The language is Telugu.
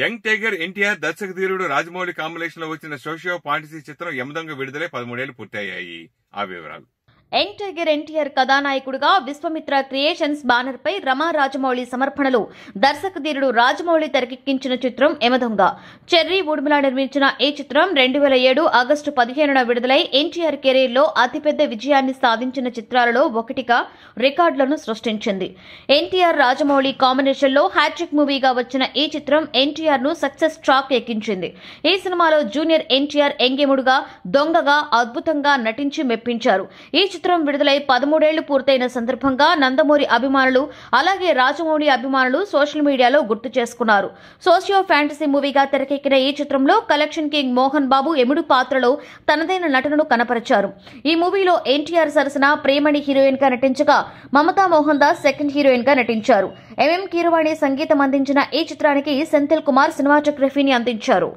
యంగ్ టైగర్ ఎన్టీఆర్ దర్శకధీరుడు రాజమౌళి కాంబినేషన్ లో వచ్చిన సోషియో పాంటసీ చిత్రం యమదంగ విడుదలై పదమూడేళ్లు పూర్తయ్యాయి ఆ వివరాలు ఎన్టీఆర్ ఎన్టీఆర్ కథానాయకుడిగా విశ్వమిత్ర క్రియేషన్స్ బ్యానర్ పై రమా రాజమౌళి సమర్పణలో దర్శకధీరుడు రాజమౌళి తెరకెక్కించిన చిత్రం ఎమదొంగ చెర్రీ ఊడుమల నిర్మించిన ఈ చిత్రం రెండు వేల ఏడు ఆగస్టు పదిహేనున విడుదలై ఎన్టీఆర్ కెరీర్లో అతిపెద్ద విజయాన్ని సాధించిన చిత్రాలలో ఒకటిగా రికార్డులను సృష్టించింది ఎన్టీఆర్ రాజమౌళి కాంబినేషన్లో హ్యాట్రిక్ మూవీగా వచ్చిన ఈ చిత్రం ఎన్టీఆర్ ను సక్సెస్ ట్రాక్ ఎక్కించింది ఈ సినిమాలో జూనియర్ ఎన్టీఆర్ ఎంగేముడుగా దొంగగా అద్భుతంగా నటించి మెప్పించారు ఈ చిత్రం విడుదలై పదమూడేళ్లు పూర్తయిన సందర్భంగా నందమూరి అభిమానులు అలాగే రాజమౌళి అభిమానులు సోషల్ మీడియాలో గుర్తు చేసుకున్నారు సోషియో ఫ్యాంటసీ మూవీగా తెరకెక్కిన ఈ చిత్రంలో కలెక్షన్ కింగ్ మోహన్ బాబు ఎముడు పాత్రలో తనదైన నటనను కనపరిచారు ఈ మూవీలో ఎన్టీఆర్ సరసన ప్రేమణి హీరోయిన్ గా నటించగా Mamta Mohandas second heroine గా నటించారు ఎంఎం కీరవాణి సంగీతం అందించిన ఈ చిత్రానికి సెంథిల్ కుమార్ సినిమాటోగ్రఫీని అందించారు